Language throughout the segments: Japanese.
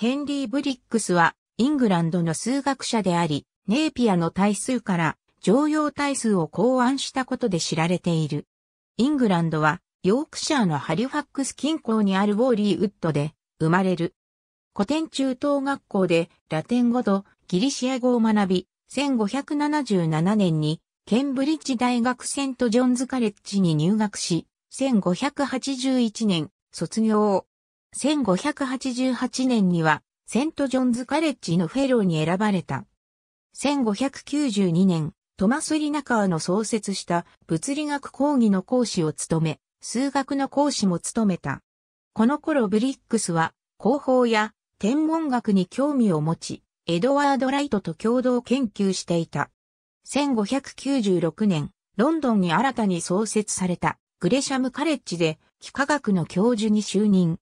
ヘンリー・ブリックスは、イングランドの数学者であり、ネイピアの対数から常用対数を考案したことで知られている。イングランドは、ヨークシャーのハリファックス近郊にあるウォーリーウッドで生まれる。古典中等学校でラテン語とギリシア語を学び、1577年にケンブリッジ大学セントジョンズカレッジに入学し、1581年卒業1588年には、セントジョンズカレッジのフェローに選ばれた。1592年、トマス・リナカーの創設した物理学講義の講師を務め、数学の講師も務めた。この頃ブリックスは、広報や天文学に興味を持ち、エドワード・ライトと共同研究していた。1596年、ロンドンに新たに創設されたグレシャム・カレッジで幾何学の教授に就任。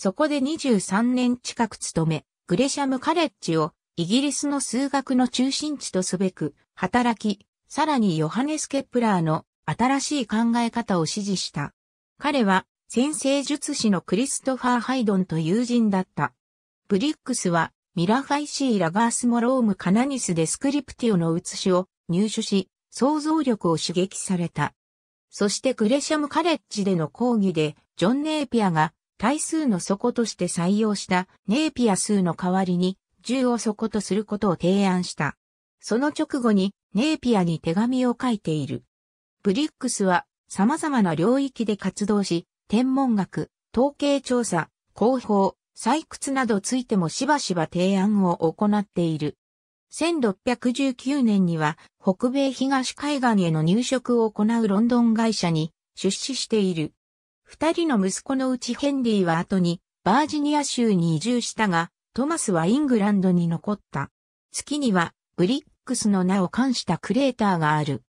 そこで23年近く勤め、グレシャムカレッジをイギリスの数学の中心地とすべく働き、さらにヨハネス・ケプラーの新しい考え方を支持した。彼は先生術師のクリストファー・ハイドンと友人だった。ブリックスはミラファイシー・ラガースモローム・カナニス・デスクリプティオの写しを入手し、想像力を刺激された。そしてグレシャム・カレッジでの講義で、ジョン・ネイピアが対数の底として採用したネーピア数の代わりに10を底とすることを提案した。その直後にネーピアに手紙を書いている。ブリックスは様々な領域で活動し、天文学、統計調査、広報、採掘などついてもしばしば提案を行っている。1619年には北米東海岸への入植を行うロンドン会社に出資している。二人の息子のうちヘンリーは後にバージニア州に移住したが、トマスはイングランドに残った。月にはブリックスの名を冠したクレーターがある。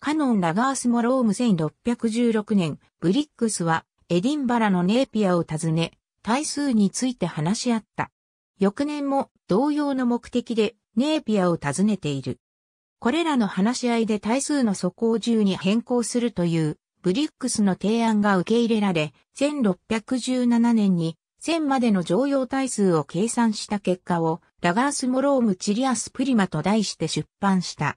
カノン・ラガースモローム1616年、ブリックスはエディンバラのネーピアを訪ね、対数について話し合った。翌年も同様の目的でネーピアを訪ねている。これらの話し合いで対数の素行中に変更するというブリックスの提案が受け入れられ、1617年に1000までの常用体数を計算した結果を、ラガースモロームチリアスプリマと題して出版した。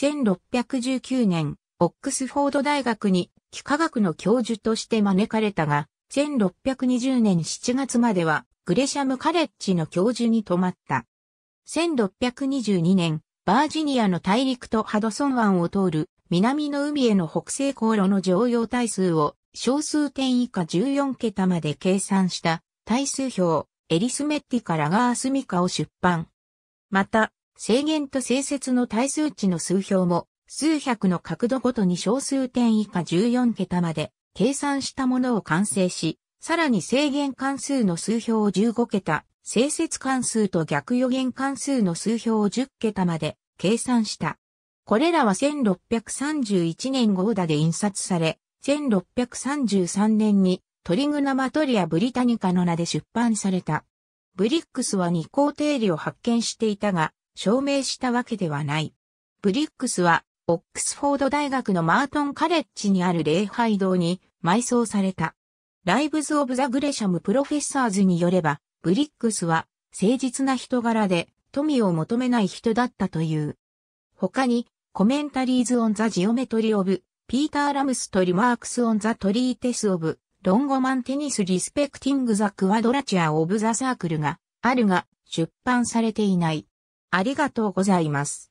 1619年、オックスフォード大学に幾何学の教授として招かれたが、1620年7月まではグレシャムカレッジの教授に泊まった。1622年、バージニアの大陸とハドソン湾を通る南の海への北西航路の常用対数を小数点以下14桁まで計算した対数表、エリスメッティからガースミカを出版。また、制限と性節の対数値の数表も、数百の角度ごとに小数点以下14桁まで計算したものを完成し、さらに制限関数の数表を15桁、性節関数と逆予言関数の数表を10桁まで計算した。これらは1631年ゴーダで印刷され、1633年にトリグナマトリア・ブリタニカの名で出版された。ブリックスは二項定理を発見していたが、証明したわけではない。ブリックスは、オックスフォード大学のマートンカレッジにある礼拝堂に埋葬された。ライブズ・オブ・ザ・グレシャム・プロフェッサーズによれば、ブリックスは誠実な人柄で富を求めない人だったという。他に、コメンタリーズ・オン・ザ・ジオメトリ・オブ、ピーター・ラムストリマークス・オン・ザ・トリーテス・オブ、ロンゴマン・テニス・リスペクティング・ザ・クワドラチア・オブ・ザ・サークルがあるが、出版されていない。ありがとうございます。